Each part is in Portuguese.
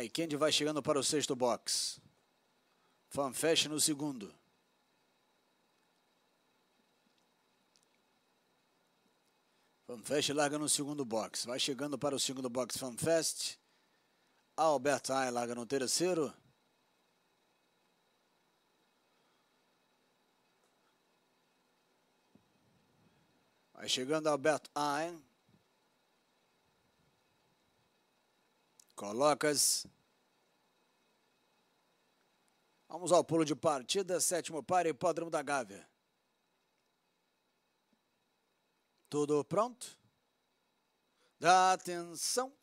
Ikendi vai chegando para o sexto box. Fanfest no segundo. FanFest larga no segundo box. Vai chegando para o segundo box FanFest. Albert Ai larga no terceiro. Vai chegando Albert Ein. Colocas. Vamos ao pulo de partida, sétimo par, hipódromo da Gávea. Tudo pronto? Dá atenção.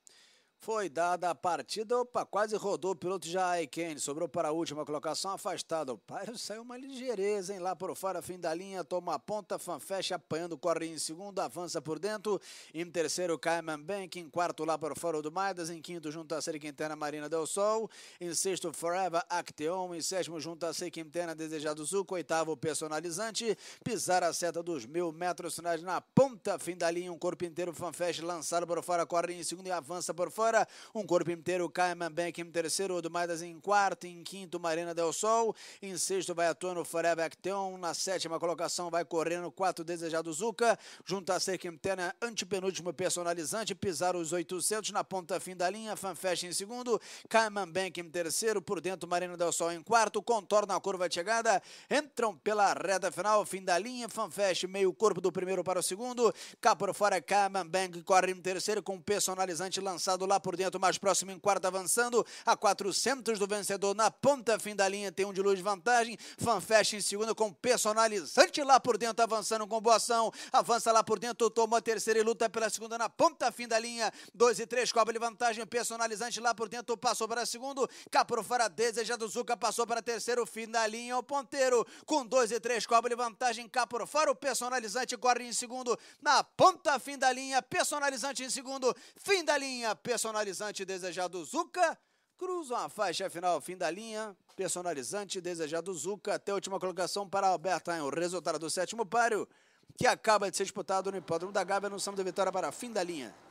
Foi dada a partida, opa, quase rodou o piloto Jair Kane, sobrou para a última colocação, afastado. Pai, saiu uma ligeireza, hein, lá por fora, fim da linha, toma a ponta, Fanfesh apanhando, corre em segundo, avança por dentro, em terceiro, Cayman Bank, em quarto, lá por fora, o do Maidas, em quinto, junto a série Quintana, Marina Del Sol, em sexto, Forever Acteon, em sétimo, junto a série Quintana, Desejado Zuco, oitavo, Personalizante, pisar a seta dos mil metros, sinais na ponta, fim da linha, um corpo inteiro, Fanfesh lançado por fora, corre em segundo e avança por fora, agora. Um corpo inteiro, Bank em terceiro, Dumadas assim, em quarto, em quinto, Marina Del Sol. Em sexto vai a Tono Forever Acton. Na sétima colocação vai correndo quatro desejado Zuka, Junto a Ser Quintana, antepenúltimo personalizante. Pisaram os 800 na ponta fim da linha. Fanfest em segundo, Bank em terceiro. Por dentro, Marina Del Sol em quarto. Contorna a curva de chegada. Entram pela reta final, fim da linha. Fanfest, meio corpo do primeiro para o segundo. Cá por fora, Bank corre em terceiro com personalizante lançado lá por dentro, mais próximo em quarto, avançando a 400 do vencedor. Na ponta, fim da linha, tem um de luz de vantagem. Fanfest em segundo com personalizante lá por dentro, avançando com boa ação. Avança lá por dentro, toma a terceira e luta pela segunda na ponta, fim da linha. 2 e 3, cobra de vantagem, personalizante lá por dentro, passou para segundo. Caprofara desejado, Zuca passou para terceiro, fim da linha, o ponteiro. Com 2 e 3, cobra de vantagem, fora, o personalizante corre em segundo. Na ponta, fim da linha, personalizante em segundo. Fim da linha, personalizante personalizante desejado Zuka Cruzam a faixa final, fim da linha. Personalizante desejado Zuka Até a última colocação para Albertain. O resultado do sétimo páreo, que acaba de ser disputado no Hipódromo da Gávea, no Samba da Vitória para fim da linha.